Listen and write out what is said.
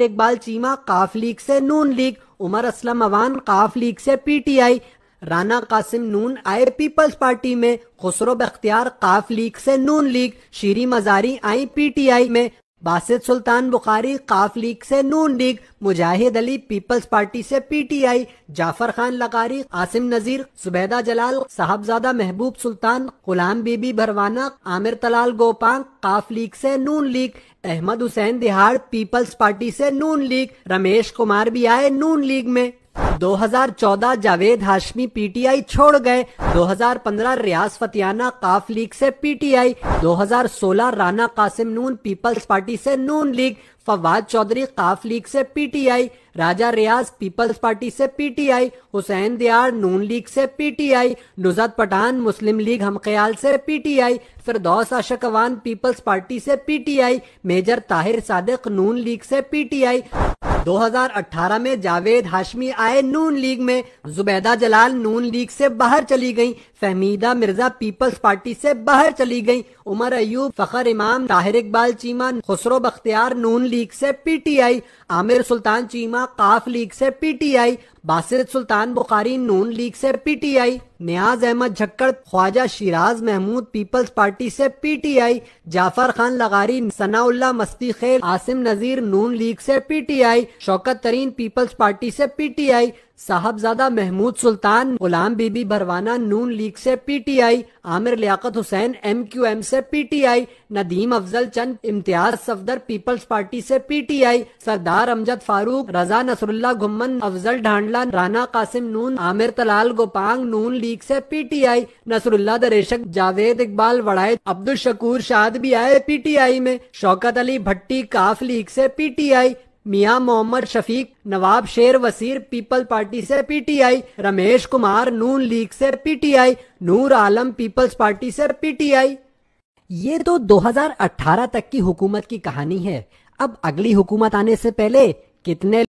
Iqbal Cheema Qaf league से Noon League Umar Aslam Awan Qaf league से PTI Rana Qasim Noon आए पीपल्स पार्टी में खुसरो बख्तियार काफ लीग से नून लीग शीरी मजारी आई पीटीआई में बासित सुल्तान बुखारी काफ लीग से Noon League Mujahid Ali Peoples party से पीटीआई जाफर खान लकारी आसिम नजीर सुबैदा जलाल साहबजादा महबूब सुल्तान गुलाम बीबी भरवाना आमिर तलाल गोपांग काफ लीग से Noon League Ahmad Hussain दिहाड़ peoples party से नून लीग रमेश कुमार भी आए नून लीग में 2014 जावेद हाशमी पीटीआई छोड़ गए 2015 रियाज फतियाना काफ लीग से पीटीआई 2016 राना कासिम नून पीपल्स पार्टी से नून लीग फवाद चौधरी काफ लीग से पीटीआई राजा रियाज पीपल्स पार्टी से पीटीआई हुसैन दियार नून लीग से पीटीआई नुजत पठान मुस्लिम लीग हमख्याल से पीटीआई फिरदौस अशकवान पीपल्स पार्टी से पीटीआई मेजर ताहिर सादिक नून लीग से पीटीआई 2018 में जावेद हाशमी आए नून लीग में जुबैदा जलाल नून लीग से बाहर चली गईं, फहमीदा मिर्जा पीपल्स पार्टी से बाहर चली गईं, उमर अयूब फखर इमाम ताहिर इकबाल चीमा खुसरो बख्तियार नून लीग से पीटीआई आमिर सुल्तान चीमा काफ लीग से पीटीआई बासिर सुल्तान बुखारी नून लीग से PTI Niaz Ahmad Jhakkar Khawaja Shiraz Mahmood Peoples party से पीटीआई जाफर खान लगारी सनाउल्ला मस्ती खेल आसिम नजीर नून लीग से PTI Shaukat Tareen Peoples party से पीटीआई साहबजादा महमूद सुल्तान गुलाम बीबी भरवाना नून लीग से पीटीआई आमिर लियाकत हुसैन एमक्यूएम से पीटीआई नदीम अफजल चंद इम्तियाज सफदर पीपल्स पार्टी से पीटीआई सरदार अमजद फारूक रजा नसरुल्ला घुम्मन अफजल ढांडला राना कासिम नून आमिर तलाल गोपांग नून लीग से पीटीआई नसरुल्ला दरेशक जावेद इकबाल वड़ाए अब्दुल शकूर शाद भी आए पीटीआई में शौकत अली भट्टी काफ लीग से पीटीआई मियां मोहम्मद शफीक नवाब शेर वसीर पीपल पार्टी से पीटीआई रमेश कुमार नून लीग से पीटीआई नूर आलम पीपल्स पार्टी से पीटीआई ये तो 2018 तक की हुकूमत की कहानी है अब अगली हुकूमत आने से पहले कितने